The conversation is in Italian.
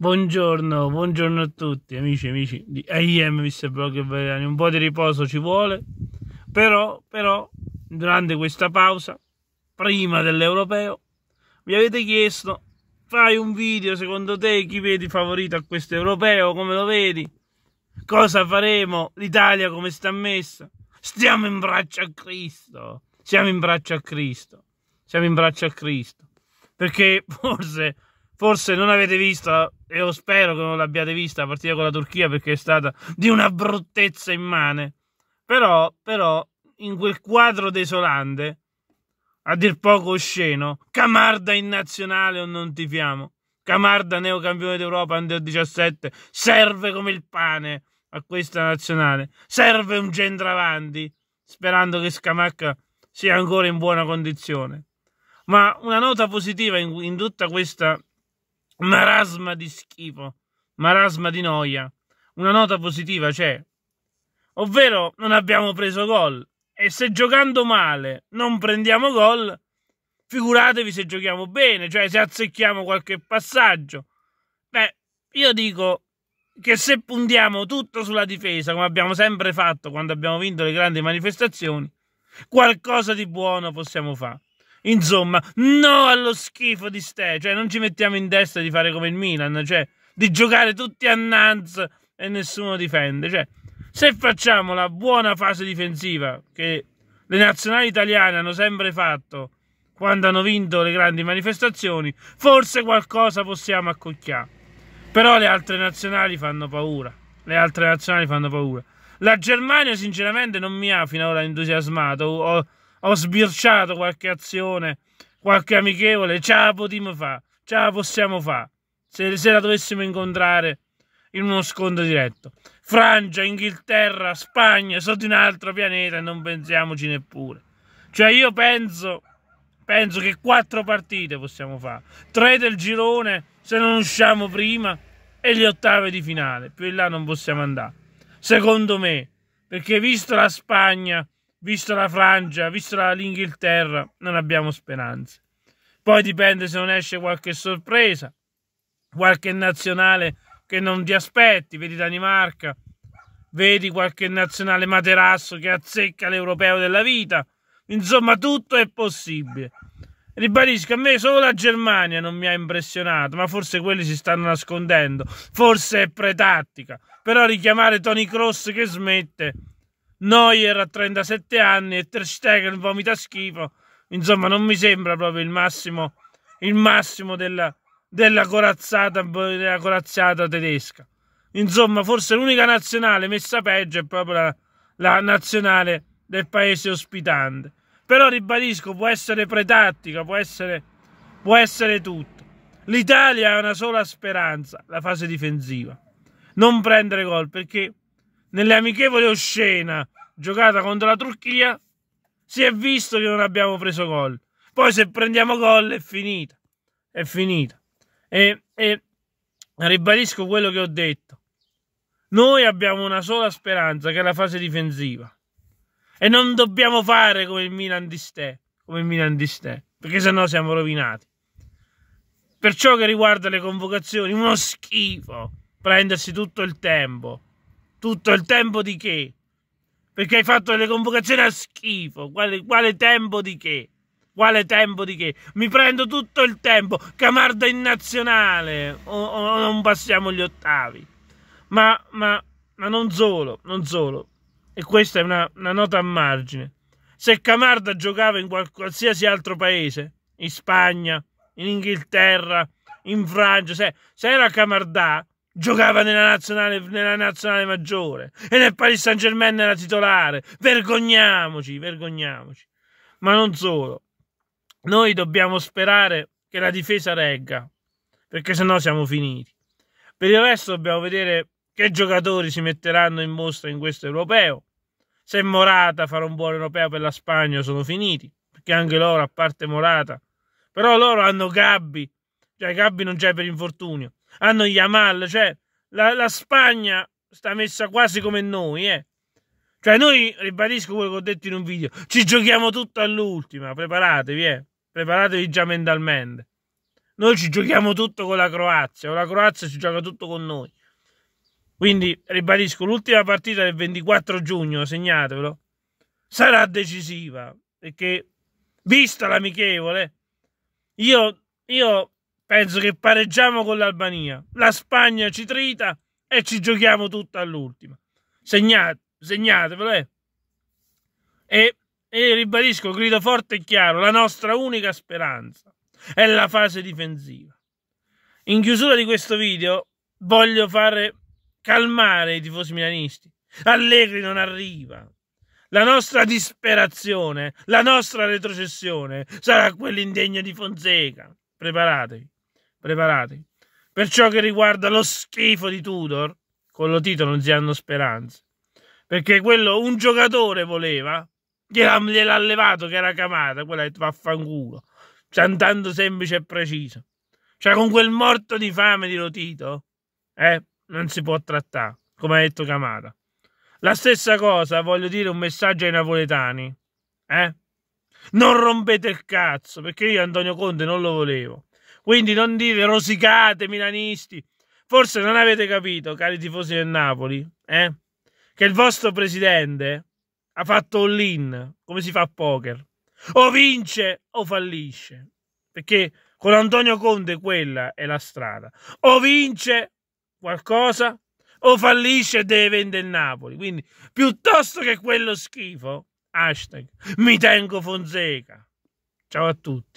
Buongiorno, buongiorno a tutti amici e amici di AM Mr. Blog Veriani. Un po' di riposo ci vuole, però, però, durante questa pausa, prima dell'europeo, mi avete chiesto, fai un video secondo te chi vedi favorito a questo europeo, come lo vedi? Cosa faremo? L'Italia come sta messa? Stiamo in braccio a Cristo, siamo in braccio a Cristo, siamo in braccio a Cristo, perché forse forse non avete visto, e io spero che non l'abbiate vista, la partita con la Turchia perché è stata di una bruttezza immane. Però, però, in quel quadro desolante, a dir poco osceno, Camarda in nazionale o non ti fiamo Camarda, neocampione d'Europa under 17, serve come il pane a questa nazionale. Serve un centravanti, sperando che Scamacca sia ancora in buona condizione. Ma una nota positiva in, in tutta questa marasma di schifo, marasma di noia. Una nota positiva c'è, cioè. ovvero non abbiamo preso gol. E se giocando male non prendiamo gol, figuratevi se giochiamo bene, cioè se azzecchiamo qualche passaggio. Beh, io dico che se puntiamo tutto sulla difesa, come abbiamo sempre fatto quando abbiamo vinto le grandi manifestazioni, qualcosa di buono possiamo fare. Insomma, no allo schifo di Ste, cioè non ci mettiamo in testa di fare come il Milan, cioè di giocare tutti a Nanz e nessuno difende, cioè se facciamo la buona fase difensiva che le nazionali italiane hanno sempre fatto quando hanno vinto le grandi manifestazioni, forse qualcosa possiamo accocchiare. Però le altre nazionali fanno paura. Le altre nazionali fanno paura. La Germania, sinceramente, non mi ha finora entusiasmato. Ho, ho sbirciato qualche azione, qualche amichevole, ce la potremmo fare, ce la possiamo fare, se, se la dovessimo incontrare in uno scontro diretto. Francia, Inghilterra, Spagna, sono di un altro pianeta e non pensiamoci neppure. Cioè io penso, penso che quattro partite possiamo fare, tre del girone se non usciamo prima e gli ottavi di finale, più in là non possiamo andare. Secondo me, perché visto la Spagna visto la Francia, visto l'Inghilterra, non abbiamo speranze. Poi dipende se non esce qualche sorpresa, qualche nazionale che non ti aspetti, vedi Danimarca, vedi qualche nazionale materasso che azzecca l'europeo della vita. Insomma, tutto è possibile. Ribadisco, a me solo la Germania non mi ha impressionato, ma forse quelli si stanno nascondendo. Forse è pretattica. Però richiamare Tony Cross che smette Neuer a 37 anni e Ter Stegen vomita schifo. Insomma, non mi sembra proprio il massimo, il massimo della, della, corazzata, della corazzata tedesca. Insomma, forse l'unica nazionale messa peggio è proprio la, la nazionale del paese ospitante. Però ribadisco, può essere pretattica, può essere, può essere tutto. L'Italia ha una sola speranza, la fase difensiva. Non prendere gol perché nell'amichevole oscena giocata contro la Turchia si è visto che non abbiamo preso gol. Poi se prendiamo gol è finita. È finita. E, e ribadisco quello che ho detto. Noi abbiamo una sola speranza che è la fase difensiva. E non dobbiamo fare come il Milan di Ste, come il Milan di Ste, perché sennò siamo rovinati. Per ciò che riguarda le convocazioni, uno schifo prendersi tutto il tempo tutto il tempo di che? Perché hai fatto delle convocazioni a schifo. Quale, quale tempo di che? Quale tempo di che? Mi prendo tutto il tempo. Camarda in nazionale. O, o non passiamo gli ottavi. Ma, ma, ma non solo, non solo. E questa è una, una nota a margine. Se Camarda giocava in qualsiasi altro paese, in Spagna, in Inghilterra, in Francia, se, se era Camardà, Giocava nella nazionale, nella nazionale maggiore e nel Paris Saint Germain era titolare. Vergogniamoci, vergogniamoci. Ma non solo. Noi dobbiamo sperare che la difesa regga, perché sennò siamo finiti. Per il resto dobbiamo vedere che giocatori si metteranno in mostra in questo europeo. Se Morata farà un buon europeo per la Spagna sono finiti, perché anche loro, a parte Morata, però loro hanno Gabbi, cioè Gabbi non c'è per infortunio, hanno Yamal, cioè la, la Spagna sta messa quasi come noi, eh. Cioè noi, ribadisco quello che ho detto in un video, ci giochiamo tutto all'ultima, preparatevi, eh. Preparatevi già mentalmente. Noi ci giochiamo tutto con la Croazia, o la Croazia si gioca tutto con noi. Quindi, ribadisco, l'ultima partita del 24 giugno, segnatevelo, sarà decisiva, perché vista l'amichevole, io, io Penso che pareggiamo con l'Albania, la Spagna ci trita e ci giochiamo tutta all'ultima. Segnate, segnatevelo, eh. E, e ribadisco, grido forte e chiaro, la nostra unica speranza è la fase difensiva. In chiusura di questo video voglio fare calmare i tifosi milanisti. Allegri non arriva. La nostra disperazione, la nostra retrocessione sarà quell'indegna di Fonseca. Preparatevi. Preparati. Per ciò che riguarda lo schifo di Tudor, con lo titolo non si hanno speranze. Perché quello un giocatore voleva, gliel'ha, levato che era camata, quella che vaffanculo. Cantando semplice e preciso. Cioè con quel morto di fame di Lotito, eh, non si può trattare, come ha detto Camata. La stessa cosa voglio dire un messaggio ai napoletani, eh? Non rompete il cazzo, perché io Antonio Conte non lo volevo. Quindi non dire rosicate milanisti. Forse non avete capito, cari tifosi del Napoli, eh? che il vostro presidente ha fatto all-in, come si fa a poker. O vince o fallisce. Perché con Antonio Conte quella è la strada. O vince qualcosa o fallisce e deve vendere il Napoli. Quindi piuttosto che quello schifo, hashtag, mi tengo Fonseca. Ciao a tutti.